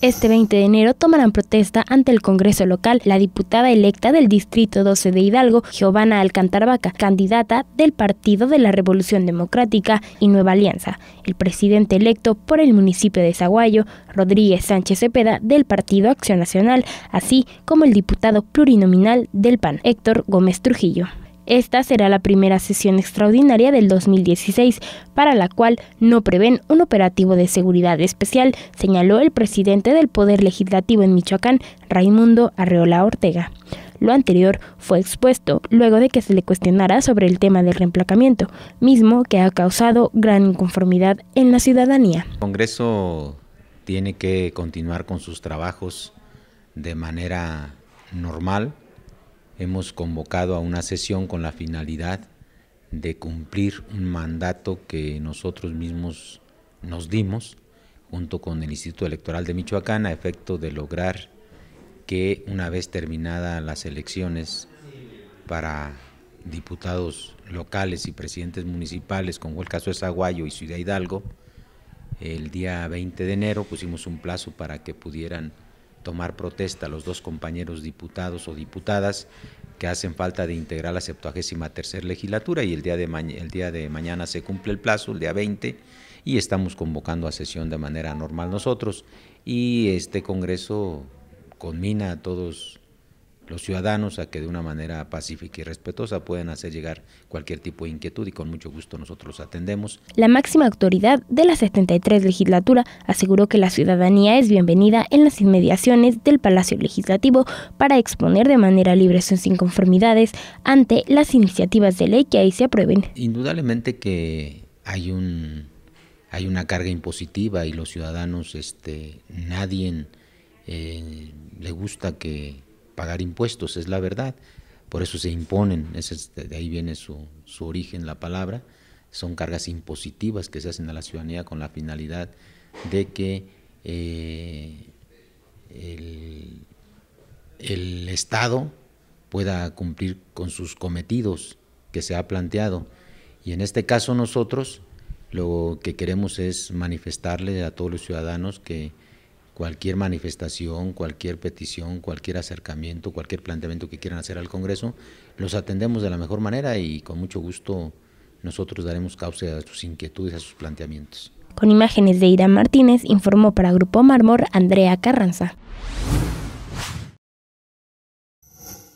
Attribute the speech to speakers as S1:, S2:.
S1: Este 20 de enero tomarán protesta ante el Congreso local la diputada electa del Distrito 12 de Hidalgo, Giovanna Alcantarvaca, candidata del Partido de la Revolución Democrática y Nueva Alianza, el presidente electo por el municipio de Zaguayo, Rodríguez Sánchez Cepeda, del Partido Acción Nacional, así como el diputado plurinominal del PAN, Héctor Gómez Trujillo. Esta será la primera sesión extraordinaria del 2016, para la cual no prevén un operativo de seguridad especial, señaló el presidente del Poder Legislativo en Michoacán, Raimundo Arreola Ortega. Lo anterior fue expuesto luego de que se le cuestionara sobre el tema del reemplacamiento, mismo que ha causado gran inconformidad en la ciudadanía.
S2: El Congreso tiene que continuar con sus trabajos de manera normal, hemos convocado a una sesión con la finalidad de cumplir un mandato que nosotros mismos nos dimos junto con el Instituto Electoral de Michoacán a efecto de lograr que una vez terminadas las elecciones para diputados locales y presidentes municipales, como el caso de Zaguayo y Ciudad Hidalgo, el día 20 de enero pusimos un plazo para que pudieran tomar protesta los dos compañeros diputados o diputadas que hacen falta de integrar la 73 legislatura y el día, de el día de mañana se cumple el plazo, el día 20, y estamos convocando a sesión de manera normal nosotros. Y este Congreso conmina a todos los ciudadanos a que de una manera pacífica y respetuosa pueden hacer llegar cualquier tipo de inquietud y con mucho gusto nosotros atendemos.
S1: La máxima autoridad de la 73 legislatura aseguró que la ciudadanía es bienvenida en las inmediaciones del Palacio Legislativo para exponer de manera libre sus inconformidades ante las iniciativas de ley que ahí se aprueben.
S2: Indudablemente que hay un hay una carga impositiva y los ciudadanos este nadie eh, le gusta que pagar impuestos, es la verdad. Por eso se imponen, este, de ahí viene su, su origen la palabra, son cargas impositivas que se hacen a la ciudadanía con la finalidad de que eh, el Estado pueda cumplir con sus cometidos que se ha planteado. Y en este caso nosotros lo que queremos es manifestarle a todos los ciudadanos que cualquier manifestación, cualquier petición, cualquier acercamiento, cualquier planteamiento que quieran hacer al Congreso, los atendemos de la mejor manera y con mucho gusto nosotros daremos causa a sus inquietudes, a sus planteamientos.
S1: Con imágenes de Ida Martínez, informó para Grupo Marmor Andrea Carranza.